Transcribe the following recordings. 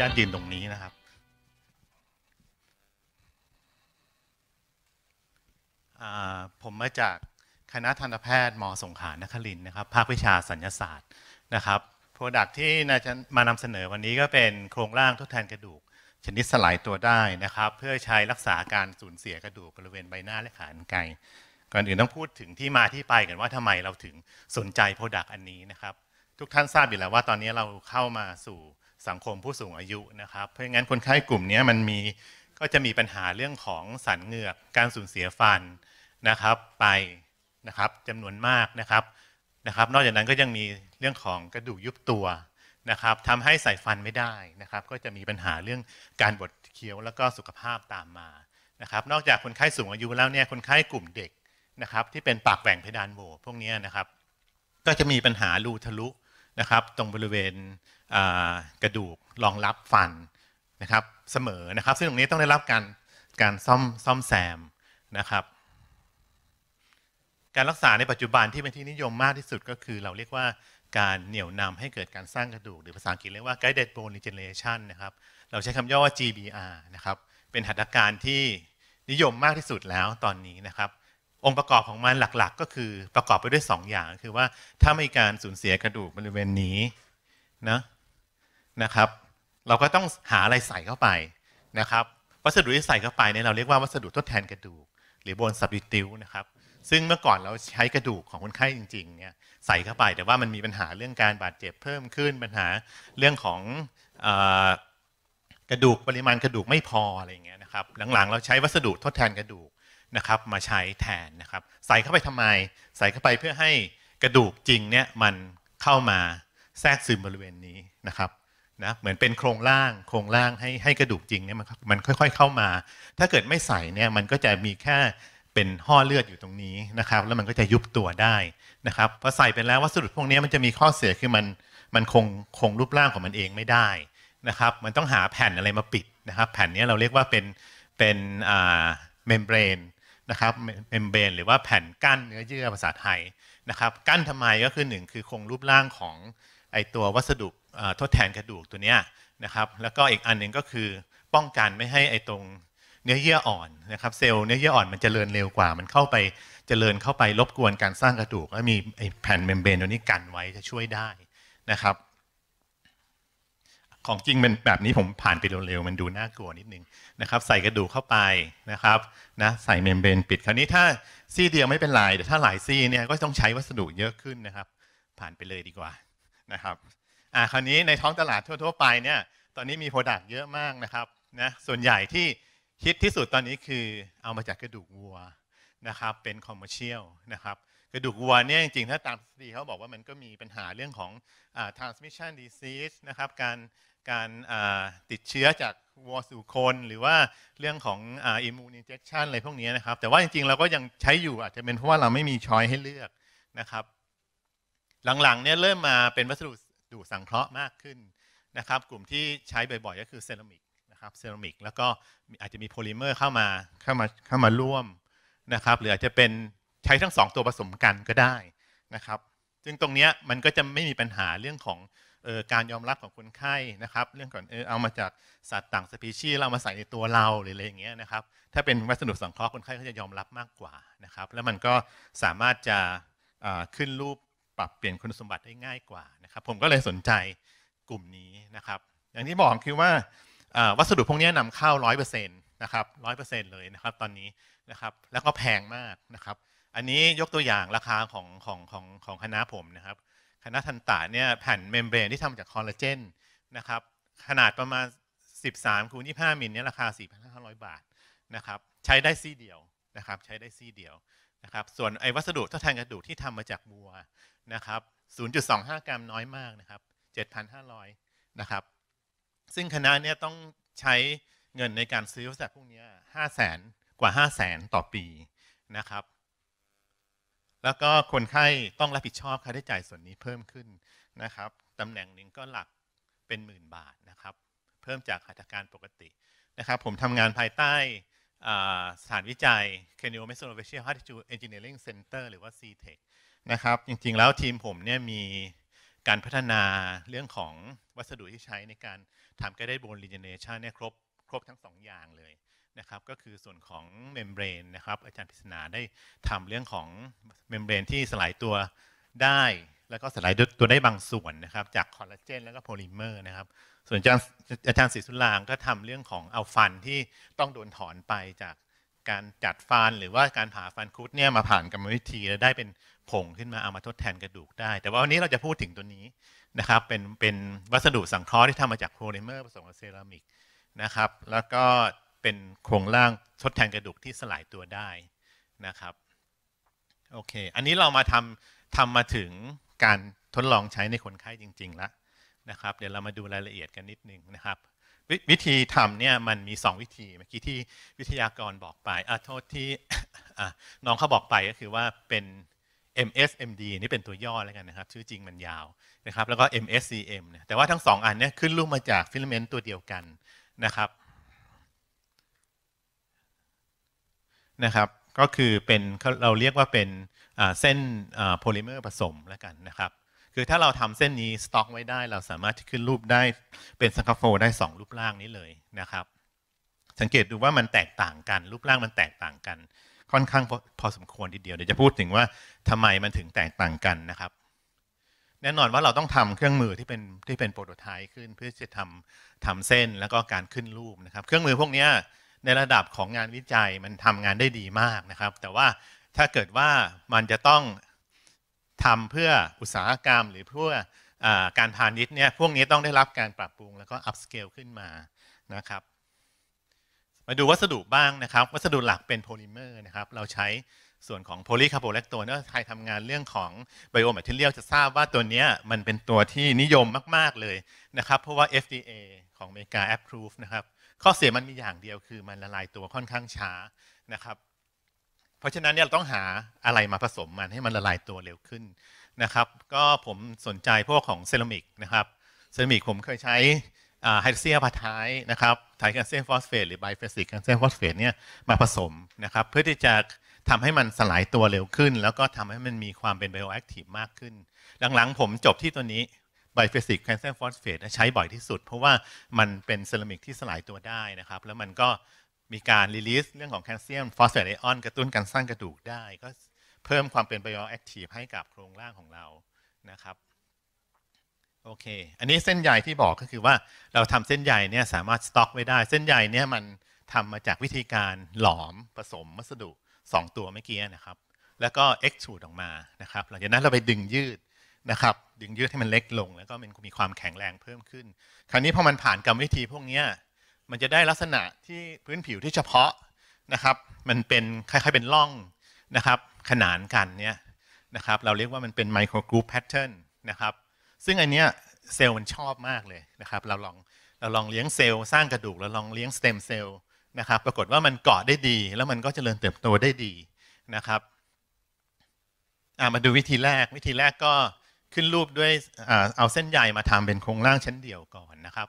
ญาตยืนตรงนี้นะครับ ผมมาจากคณะทันตแพทย์มสงขานครินนะครับภาค วิชาสัญญศาสตร์นะครับ โปรดักที่มานำเสนอวันนี้ก็เป็นโครงร่างทดแทนกระดูก ชนิดสลายตัวได้นะครับ เพื่อใช้รักษาการสูญเสียกระดูกบริเวณใบหน้าและขานไกลก่อนอื่นต้องพูดถึงที่มาที่ไปกันว่าทำไมเราถึงสนใจโปรดักอันนี้นะครับ ทุกท่านทราบอยู่แล้วว่าตอนนี้เราเข้ามาสู่สังคมผู้สูงอายุนะครับ เพราะงั้นคนไข้กลุ่มนี้มันมีก็จะมีปัญหาเรื่องของสันเหงือก การสูญเสียฟันนะครับไปนะครับจำนวนมากนะครับนะครับ นอกจากนั้นก็ยังมีเรื่องของกระดูกยุบตัวนะครับทำให้ใส่ฟันไม่ได้นะครับ ก็จะมีปัญหาเรื่องการบดเคี้ยวแล้วก็สุขภาพตามมานะครับนอกจากคนไข้สูงอายุแล้วเนี่ยคนไข้กลุ่มเด็กนะครับที่เป็นปากแหว่งเพดานโหวพวกนี้นะครับ ก็จะมีปัญหารูทะลุนะครับตรงบริเวณกระดูกรองรับฟันนะครับเสมอนะครับซึ่งตรงนี้ต้องได้รับการการซ่อมซ่อมแซมนะครับ การรักษาในปัจจุบันที่เป็นที่นิยมมากที่สุดก็คือ เราเรียกว่าการเหนี่ยวนำให้เกิดการสร้างกระดูกหรือภาษาอังกฤษเรียกว่า guided bone regeneration นะครับเราใช้คำย่อว่า GBR นะครับเป็นหัตถการที่นิยมมากที่สุดแล้วตอนนี้นะครับองค์ประกอบของมันหลักๆ ก็คือประกอบไปด้วย 2ออย่าง คือว่าถ้ามีการสูญเสียกระดูกบริเวณนี้นะนะครับเราก็ต้องหาอะไรใส่เข้าไปนะครับวัสดุที่ใส่เข้าไปเนี่ยเราเรียกว่าวัสดุทดแทนกระดูกหรือบนสับดิติวนะครับ ซึ่งเมื่อก่อนเราใช้กระดูกของคนไข้จริงๆเนี่ยใส่เข้าไปแต่ว่ามันมีปัญหาเรื่องการบาดเจ็บเพิ่มขึ้นปัญหาเรื่องของกระดูกปริมาณกระดูกไม่พออะไรอย่างเงี้ยนะครับหลังๆเราใช้วัสดุทดแทนกระดูกนะครับ มาใช้แทนนะครับ ใส่เข้าไปทำไม ใส่เข้าไปเพื่อให้กระดูกจริงเนี่ยมันเข้ามาแทรกซึมบริเวณนี้นะครับนะเหมือนเป็นโครงร่าง โครงร่างให้ให้กระดูกจริงเนี่ยมันมันค่อยๆเข้ามา ถ้าเกิดไม่ใส่เนี่ยมันก็จะมีแค่เป็นห่อเลือดอยู่ตรงนี้นะครับแล้วมันก็จะยุบตัวได้นะครับพอใส่ไปแล้ววัสดุพวกนี้มันจะมีข้อเสียคือมันมันคงคงรูปร่างของมันเองไม่ได้นะครับมันต้องหาแผ่นอะไรมาปิดนะครับ แผ่นนี้เราเรียกว่าเป็นเป็นอ่าเมมเบรนนะครับเมมเบรนหรือว่าแผ่นกั้นเนื้อเยื่อภาษาไทยนะครับกั้นทำไมก็คือ 1 คือคงรูปร่างของไอตัววัสดุทดแทนกระดูกตัวเนี้ยนะครับ แล้วก็อีกอันหนึ่งก็คือป้องกันไม่ให้ไอตรงเนื้อเยื่ออ่อนนะครับเซลล์เนื้อเยื่ออ่อนมันจเจริญเร็วกว่ามันเข้าไปจเจริญเข้าไปรบกวนการสร้างกระดูกแล้วมีไอแผ่นเมมเบรนตัวนี้กันไว้จะช่วยได้นะครับของจริงเป็นแบบนี้ผมผ่านไปเร็วๆมันดูน่ากลัวนิดนึงนะครับใส่กระดูกเข้าไปนะครับนะใส่เมมเบรนปิดคราวนี้ถ้าซี่เดียวไม่เป็นไรแต่ถ้าหลายซี่เนี่ยก็ต้องใช้วัสดุเยอะขึ้นนะครับผ่านไปเลยดีกว่านะครับอ่าคราวนี้ในท้องตลาดทั่วๆไปเนี่ยตอนนี้มีโปรดักต์เยอะมากนะครับนะส่วนใหญ่ที่ฮิตที่สุดตอนนี้คือเอามาจากกระดูกวัวนะครับเป็นคอมเมอร์เชียลนะครับกระดูกวัวเนี่ยจริงๆถ้าตามสตฎีเขาบอกว่ามันก็มีปัญหาเรื่องของ transmission disease นะครับการการติดเชื้อจากวัวสู่คน หรือว่าเรื่องของอิมูนอินเจคชันอะไรพวกนี้นะครับ แต่ว่าจริงๆ เราก็ยังใช้อยู่อาจจะเป็นเพราะว่าเราไม่มีช้อยให้เลือกนะครับ หลังๆเนี่ยเริ่มมาเป็นวัสดุดูดสังเคราะห์มากขึ้นนะครับ กลุ่มที่ใช้บ่อยๆ ก็คือเซรามิกนะครับเซรามิกแล้วก็อาจจะมีโพลิเมอร์เข้ามาเข้ามาเข้ามาร่วมนะครับหรืออาจจะเป็นใช้ทั้ง 2 ตัวผสมกันก็ได้นะครับ ซึ่งตรงนี้มันก็จะไม่มีปัญหาเรื่องของการยอมรับของคนไข้นะครับเรื่องก่อนเออเอามาจากสัตว์ต่างสปีชีส์เรามาใส่ในตัวเราหรืออะไรอย่างเงี้ยนะครับถ้าเป็นวัสดุสังเคราะห์คนไข้ก็จะยอมรับมากกว่านะครับ แล้วมันก็สามารถจะขึ้นรูปปรับเปลี่ยนคุณสมบัติได้ง่ายกว่านะครับ ผมก็เลยสนใจกลุ่มนี้นะครับ อย่างที่บอกคือว่าวัสดุพวกนี้นำเข้าร้อยเปอร์เซ็นต์นะครับร้อยเปอร์เซ็นต์เลยนะครับ ตอนนี้นะครับแล้วก็แพงมากนะครับ อันนี้ยกตัวอย่างราคาของของของของคณะผมนะครับคณะทันตะเนี่ยแผ่นเมมเบรนที่ทำจากคอลลาเจนนะครับขนาดประมาณ 13 คูณ 25 มิลเนี่ยราคา 4,500 บาทนะครับ ใช้ได้ซี่เดียวนะครับใช้ได้ซี่เดียวนะครับส่วนไอ้วัสดุทดแทนกระดูกที่ทำมาจากบัวนะครับ 0.25 กรัมน้อยมากนะครับ 7,500 นะครับ ซึ่งคณะเนี่ยต้องใช้เงินในการซื้อวัสดุพวกนี้5 0 0 0 0 0 กว่า 5 0 0 0 0 0 ต่อปีนะครับแล้วก็คนไข้ต้องรับผิดชอบค่าใช้จ่ายส่วนนี้เพิ่มขึ้นนะครับตำแหน่งหนึ่งก็หลักเป็นหมื่นบาทนะครับเพิ่มจากหัตถการปกตินะครับผมทำงานภายใต้สถานวิจัย c a n i o m e s o l o v a t i a l a t t i t u e Engineering Center หรือว่า CTEC นะครับจริงๆแล้วทีมผมเนี่ยมีการพัฒนาเรื่องของวัสดุที่ใช้ในการทำ guided bone regeneration เนี่ยครบครบทั้ง2อย่างเลยนะครับก็คือส่วนของเมมเบรนนะครับอาจารย์พิศนาได้ทำเรื่องของเมมเบรนที่สลายตัวได้แล้วก็สลายตัวได้บางส่วนนะครับจากคอลลาเจนแล้วก็โพลิเมอร์นะครับส่วนอาจารย์อาจารย์ศรีสุรางก็ทำเรื่องของเอาฟันที่ต้องโดนถอนไปจากการจัดฟันหรือว่าการผ่าฟันคุดเนี่ยมาผ่านกรรมวิธีแล้วได้เป็นผงขึ้นมาเอามาทดแทนกระดูกได้ แต่ว่าวันนี้เราจะพูดถึงตัวนี้นะครับเป็นเป็นวัสดุสังเคราะห์ที่ทำมาจากโพลิเมอร์ผสมกับเซรามิกนะครับ แล้วก็เป็นโครงร่างทดแทนกระดูกที่สลายตัวได้นะครับโอเค อันนี้เรามาทำทำมาถึงการทดลองใช้ในคนไข้จริง ๆ แล้วนะครับเดี๋ยวเรามาดูรายละเอียดกันนิดนึงนะครับววิธีทำเนี่ยมันมี 2 วิธีเมื่อกี้ที่วิทยากรบอกไปอ่ะโทษที่น้องเขาบอกไปก็คือว่าเป็น MSMD นี่เป็นตัวย่อแล้วกันนะครับ ชื่อจริงมันยาวนะครับ แล้วก็ MSCM แต่ว่าทั้ง 2 อันเนี่ยขึ้นรูปมาจากฟิลเมนต์ตัวเดียวกันนะครับนะครับก็คือเป็นเราเรียกว่าเป็นเส้นโพลิเมอร์ผสมแล้วกันนะครับ คือถ้าเราทำเส้นนี้สต็อกไว้ได้ เราสามารถที่ขึ้นรูปได้เป็นซังคาโฟได้ 2 รูปร่างนี้เลยนะครับ สังเกตดูว่ามันแตกต่างกัน รูปร่างมันแตกต่างกัน ค่อนข้างพอสมควรทีเดียวเดี๋ยวจะพูดถึงว่าทำไมมันถึงแตกต่างกันนะครับ แน่นอนว่าเราต้องทำเครื่องมือที่เป็นที่เป็นโปรโตไทป์ขึ้น เพื่อจะทำทำเส้นแล้วก็การขึ้นรูปนะครับเครื่องมือพวกนี้ในระดับของงานวิจัยมันทำงานได้ดีมากนะครับ แต่ว่าถ้าเกิดว่ามันจะต้องทำเพื่ออุตสาหกรรม หรือเพื่ออการพาณิชย์เนี่ยพวกนี้ต้องได้รับการปรับปรุงแล้วก็อัพสเกลขึ้นมานะครับ มาดูวัสดุบ้างนะครับ วัสดุหลักเป็นโพลิเมอร์นะครับ เราใช้ส่วนของโพลีคาร์บอนเลกโตนไทยทำงานเรื่องของไบโอแมทเทียลจะทราบว่าตัวนี้มันเป็นตัวที่นิยมมาก ๆเลยนะครับ เพราะว่า FDA ของอเมริกา approve นะครับข้อเสียมันมีอย่างเดียวคือมันละลายตัวค่อนข้างช้านะครับ เพราะฉะนั้นเนี่ยเราต้องหาอะไรมาผสมมันให้มันละลายตัวเร็วขึ้นนะครับก็ผมสนใจพวกของเซรามิกนะครับ เซรามิกผมเคยใช้ไฮเดรเซียพาายนะครับไทแคลเซียมฟอสเฟตหรือไบเฟสิกแคลเซียมฟอสเฟตเนี่ยมาผสมนะครับเพื่อที่จะทำให้มันสลายตัวเร็วขึ้น แล้วก็ทำให้มันมีความเป็นไบโอแอคทีฟมากขึ้น หลังๆผมจบที่ตัวนี้ไบเฟสิกแคลเซียมฟอสเฟตใช้บ่อยที่สุด เพราะว่ามันเป็นเซรามิกที่สลายตัวได้นะครับ แล้วมันก็มีการรีลิสเรื่องของแคลเซียมฟอสเฟตไอออนกระตุ้นการสร้างกระดูกได้ ก็เพิ่มความเป็นไบโอแอคทีฟให้กับโครงร่างของเรานะครับ โอเค อันนี้เส้นใยที่บอกก็คือว่าเราทำเส้นใยเนี่ยสามารถสต็อก ไว้ได้ เส้นใยเนี่ยมันทำมาจากวิธีการหลอมผสมวัสดุ 2 ตัวเมื่อกี้นะครับ แล้วก็เอ็กซ์ูดออกมานะครับหลังจากนั้นเราไปดึงยืดนะครับดึงยืดให้มันเล็กลงแล้วก็มันมีความแข็งแรงเพิ่มขึ้น คราวนี้พอมันผ่านกรรมวิธีพวกนี้ มันจะได้ลักษณะที่พื้นผิวที่เฉพาะนะครับ มันเป็นคล้ายๆ เป็นร่องนะครับ ขนานกันเนี่ยนะครับ เราเรียกว่ามันเป็นไมโครกร๊ปแพทเทิร์นนะครับ ซึ่งอันเนี้ยเซลล์มันชอบมากเลยนะครับ เราลองเราลองเลี้ยงเซลล์สร้างกระดูกเราลองเลี้ยงสเต็มเซลล์นะครับ ปรากฏว่ามันเกาะได้ดี แล้วมันก็จเจริญเติบโตได้ดีนะครับมาดูวิธีแรกวิธีแรกก็ขึ้นรูปด้วยเอาเส้นใยมาทำเป็นโครงร่างชั้นเดี่ยวก่อนนะครับ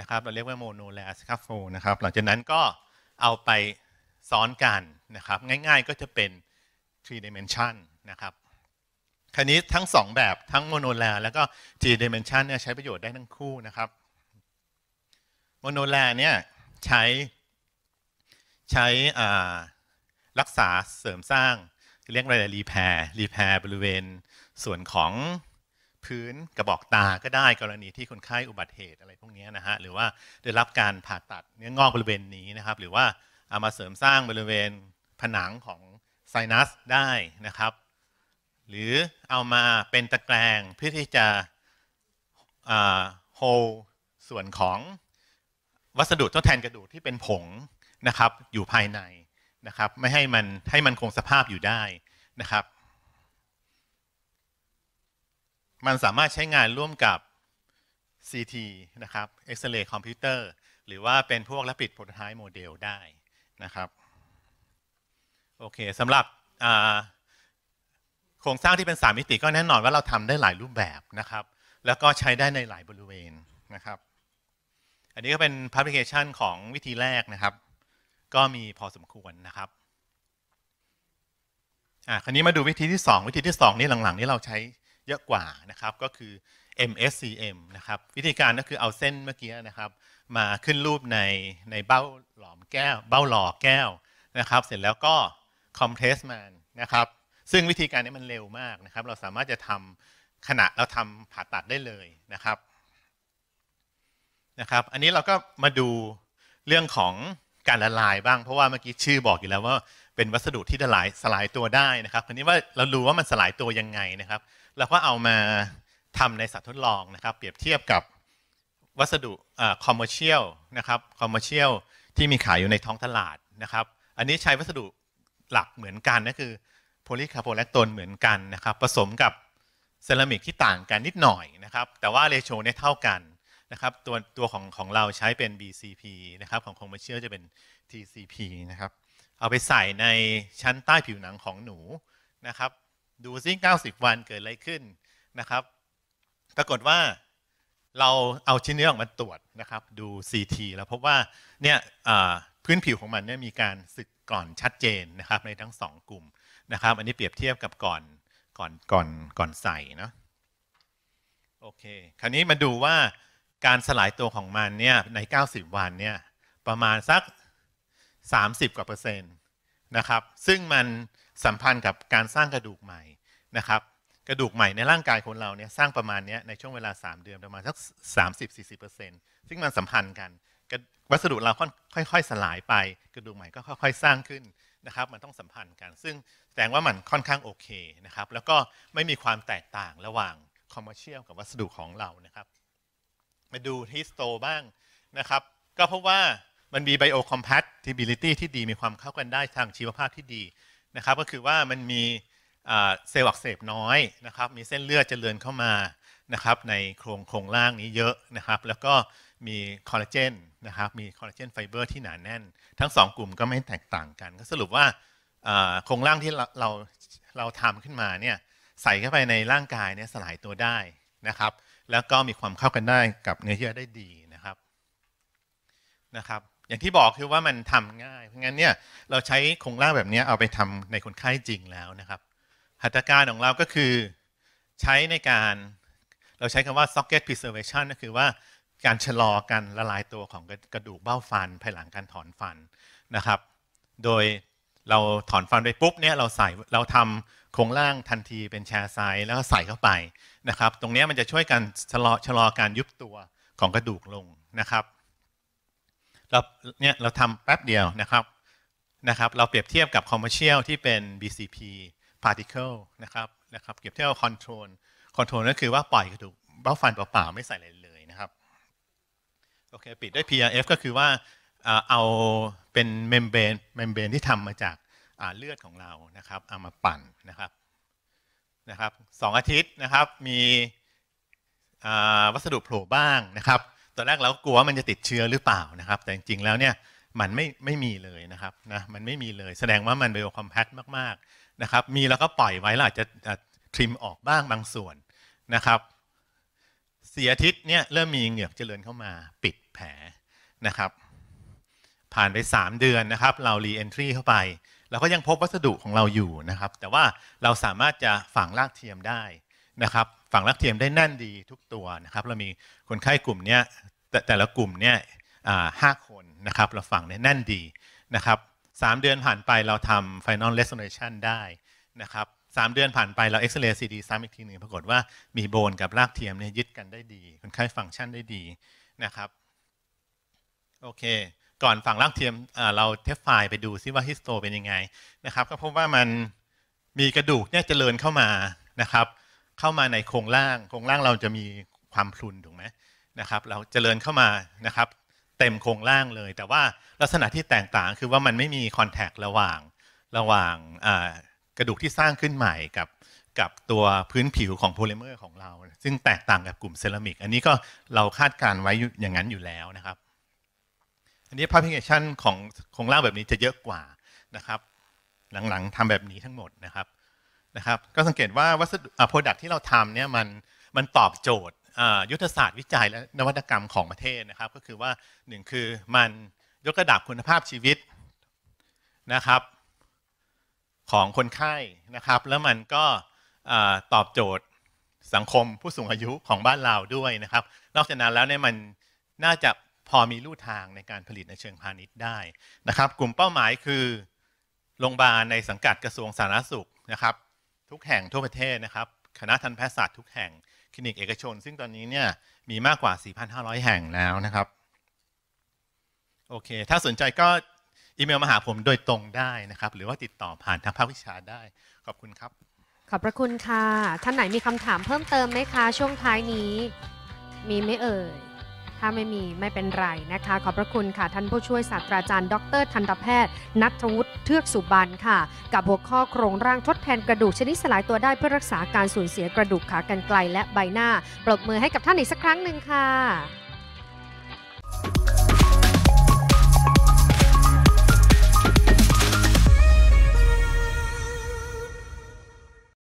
นะครับ เราเรียกว่าโมโนแลสคาโฟนะครับหลังจากนั้นก็เอาไปซ้อนกันนะครับง่ายๆก็จะเป็น 3 dimension นะครับคราวนี้ทั้ง 2 แบบทั้งโมโนแลแล้วก็ท h r e e dimension เนี่ยใช้ประโยชน์ได้ทั้งคู่นะครับโมโนแลเนี่ยใช้ใช้รักษาเสริมสร้างเรียกอะไรรีแพร์รีแพร์ บริเวณ ส่วนของพื้นกระบอกตาก็ได้กรณีที่คนไข้อุบัติเหตุอะไรพวกนี้นะฮะหรือว่าได้รับการผ่าตัดเนื้องอกบริเวณนี้นะครับหรือว่า เอามาเสริมสร้างบริเวณผนังของไซนัสได้นะครับ หรือเอามาเป็นตะแกรงเพื่อที่จะโฮส่วนของวัสดุทดแทนกระดูกที่เป็นผงนะครับอยู่ภายในนะครับไม่ให้มัน ให้มันคงสภาพอยู่ได้นะครับ มันสามารถใช้งานร่วมกับ CT นะครับเอ็กเรย์คอมพิวเตอร์หรือว่าเป็นพวกับปิดโปรโตไทป์โมเดลได้นะครับ โอเคสำหรับโครงสร้างที่เป็น 3 มิติก็แน่นอนว่าเราทำได้หลายรูปแบบนะครับ แล้วก็ใช้ได้ในหลายบริเวณนะครับ อันนี้ก็เป็นพับลิเคชันของวิธีแรกนะครับก็มีพอสมควรนะครับ อ่าคราวนี้มาดูวิธีที่ 2 วิธีที่ 2 นี่หลังๆนี้เราใช้เยอะกว่านะครับ ก็คือ MSCM นะครับ วิธีการก็คือเอาเส้นเมื่อกี้นะครับ มาขึ้นรูปในในเบ้าหลอมแก้ว เบ้าหลอแก้วนะครับ เสร็จแล้วก็คอมเพรสมันนะครับ ซึ่งวิธีการนี้มันเร็วมากนะครับ เราสามารถจะทำขณะเราทำผ่าตัดได้เลยนะครับ นะครับ อันนี้เราก็มาดูเรื่องของการละลายบ้างเพราะว่าเมื่อกี้ชื่อบอกอยู่แล้วว่าเป็นวัสดุที่ละลายสลายตัวได้นะครับทีนี้ว่าเรารู้ว่ามันสลายตัวยังไงนะครับเราก็เอามาทำในสัตว์ทดลองนะครับเปรียบเทียบกับวัสดุคอมเมอร์เชียลนะครับคอมเมอร์เชียลที่มีขายอยู่ในท้องตลาดนะครับอันนี้ใช้วัสดุหลักเหมือนกันก็คือโพลีคาร์บอนแลคโตนเหมือนกันนะครับผสมกับเซรามิกที่ต่างกันนิดหน่อยนะครับแต่ว่าเรโชเนี่ยเท่ากันนะครับตัวตัวของของเราใช้เป็น BCP นะครับของคงมาเชื่อจะเป็น TCP นะครับเอาไปใส่ในชั้นใต้ผิวหนังของหนูนะครับดูซิ90 วันเกิดอะไรขึ้นนะครับ ปรากฏว่าเราเอาชิ้นเนื้อออกมาตรวจนะครับดู CT แล้วพบว่าเนี่ยพื้นผิวของมันเนี่ยมีการสึกก่อนชัดเจนนะครับในทั้ง2กลุ่มนะครับอันนี้เปรียบเทียบกับก่อนก่อนก่อนก่อนใส่เนาะโอเคคราวนี้มาดูว่าการสลายตัวของมันเนี่ยใน 90 วันเนี่ยประมาณสัก30กว่าเปอร์เซ็นต์นะครับซึ่งมันสัมพันธ์กับการสร้างกระดูกใหม่นะครับ กระดูกใหม่ในร่างกายคนเราเนี่ยสร้างประมาณนี้ในช่วงเวลา 3 เดือนประมาณสัก30-40%ซึ่งมันสัมพันธ์กันวัสดุเราค่อยๆสลายไปกระดูกใหม่ก็ค่อย ๆสร้างขึ้นนะครับ มันต้องสัมพันธ์กันซึ่งแสดงว่ามันค่อนข้างโอเคนะครับแล้วก็ไม่มีความแตกต่างระหว่างคอมเมอร์เชียลกับวัสดุของเรานะครับมาดูฮิสโตบ้างนะครับ ก็พบว่ามันมีไบโอคอมแพตติบิลิตี้ที่ดีมีความเข้ากันได้ทางชีวภาพที่ดีนะครับ ก็คือว่ามันมีเซลล์อักเสบน้อยนะครับ มีเส้นเลือดเจริญเข้ามานะครับ ในโครงโครงล่างนี้เยอะนะครับ แล้วก็มีคอลลาเจนนะครับมีคอลลาเจนไฟเบอร์ที่หนาแน่น ทั้ง 2 กลุ่มก็ไม่แตกต่างกัน ก็สรุปว่าโครงล่างที่เราเราเราทำขึ้นมาเนี่ยใส่เข้าไปในร่างกายเนี่ยสลายตัวได้นะครับแล้วก็มีความเข้ากันได้กับเนื้อเยื่อได้ดีนะครับนะครับ อย่างที่บอกคือว่ามันทำง่ายเพราะงั้นเนี่ย เราใช้โครงร่างแบบนี้เอาไปทำในคนไข้จริงแล้วนะครับ หัตถการของเราก็คือใช้ในการเราใช้คำว่า socket preservation ก็คือว่าการชะลอการละลายตัวของกระดูกเบ้าฟันภายหลังการถอนฟันนะครับ โดยเราถอนฟันไปปุ๊บเนี่ยเราใส่เราทำโครงล่างทันทีเป็นแชร์ไซส์แล้วก็ใส่เข้าไปนะครับ ตรงนี้มันจะช่วยกันชะลอชะลอการยุบตัวของกระดูกลงนะครับ เราเนี่ยเราทำแป๊บเดียวนะครับนะครับเราเปรียบเทียบกับคอมเมเชียลที่เป็น BCP particle นะครับนะครับ เปรียบเทียบกับโทร t คอนโทร t ก็คือว่าปล่อยกระดูกเบ้าฟันเปล่าๆไม่ใส่อะไรเลยนะครับโอเคปิดด้วย PRF ก็คือว่าเอาเป็นเมมเบรนเมมเบรนที่ทำมาจากเลือดของเรานะครับเอามาปั่นนะครับนะครับสองอาทิตย์นะครับมีวัสดุโผล่บ้างนะครับตอนแรกเรากลัวว่ามันจะติดเชื้อหรือเปล่านะครับ แต่จริง ๆ แล้วเนี่ยมันไม่ไม่มีเลยนะครับนะมันไม่มีเลยแสดงว่ามันเบโอคอมแพคมาก ๆนะครับ มีแล้วก็ปล่อยไว้ล่ะจะทริมออกบ้างบางส่วนนะครับสี่อาทิตย์เนี่ยเริ่มมีเหงือกเจริญเข้ามาปิดแผลนะครับผ่านไป3เดือนนะครับเรา re-entry เข้าไป เราก็ยังพบวัสดุของเราอยู่นะครับ แต่ว่าเราสามารถจะฝังรากเทียมได้นะครับ ฝังรากเทียมได้แน่นดีทุกตัว นะ ครับเรามีคนไข้กลุ่มนี้แต่แต่ละกลุ่มเนี้ยห้าคนนะครับเราฝังได้แน่นดี นะครับสามเดือนผ่านไปเราทำ final resolution ได้นะครับสามเดือนผ่านไปเราเอ็กซเรย์ซีดีซ้ำอีกทีหนึ่งปรากฏว่ามีโบนกับรากเทียมเนี่ยยึดกันได้ดี คนไข้ฟังก์ชันได้ดีนะครับโอเคก่อนฝั่งลากเทียมเราเทสไฟล์ไปดูซิว่าฮิสโตเป็นยังไงนะครับ ก็พบว่ามันมีกระดูกเนี่ยเจริญเข้ามานะครับ เข้ามาในโครงล่างโครงล่างเราจะมีความพลุนถูกไหมนะครับ เราเจริญเข้ามานะครับ เต็มโครงล่างเลย แต่ว่าลักษณะที่แตกต่างคือว่ามันไม่มีคอนแทคระหว่าง ระหว่างกระดูกที่สร้างขึ้นใหม่กับกับตัวพื้นผิวของโพลิเมอร์ของเรา ซึ่งแตกต่างกับกลุ่มเซรามิกอันนี้ก็เราคาดการไว้อย่างนั้นอยู่แล้วนะครับอันนี้าพพิเศษชั่นของโครงล่างแบบนี้จะเยอะกว่านะครับ หลังๆทำแบบนี้ทั้งหมดนะครับนะครับก็สังเกตว่าวัสดุโปรดักที่เราทำเนี่ยมันมันตอบโจทย์ยุทธศาสตร์วิจัยและนวัตกรรมของประเทศนะครับ ก็คือว่าหนึ่งคือมันยกระดับคุณภาพชีวิตนะครับ ของคนไข้นะครับ แล้วมันก็ตอบโจทย์สังคมผู้สูงอายุของบ้านเราด้วยนะครับ นอกจากนั้นแล้วเนี่ยมันน่าจะพอมีลู่ทางในการผลิตในเชิงพาณิชย์ได้นะครับ กลุ่มเป้าหมายคือ โรงพยาบาลในสังกัดกระทรวงสาธารณสุขนะครับ ทุกแห่งทั่วประเทศนะครับคณะทันแพทยศาสตร์ทุกแห่ง คลินิกเอกชน ซึ่งตอนนี้เนี่ยมีมากกว่า 4,500 แห่งแล้วนะครับ โอเค ถ้าสนใจก็อีเมลมาหาผมโดยตรงได้นะครับ หรือว่าติดต่อผ่านทางภาควิชาได้ ขอบคุณครับ ขอบพระคุณค่ะท่านไหนมีคำถามเพิ่มเติมไหมคะช่วงท้ายนี้มีไหมเอ่ยถ้าไม่มีไม่เป็นไรนะคะ ขอบพระคุณค่ะ ท่านผู้ช่วยศาสตราจารย์ดรทันตแพทย์ นัทวุฒิเทือกสุบันค่ะ กับหัวข้อโครงร่างทดแทนกระดูกชนิดสลายตัวได้เพื่อรักษาการสูญเสียกระดูกขากรรไกรและใบหน้าปรบมือให้กับท่านอีกสักครั้งหนึ่งค่ะ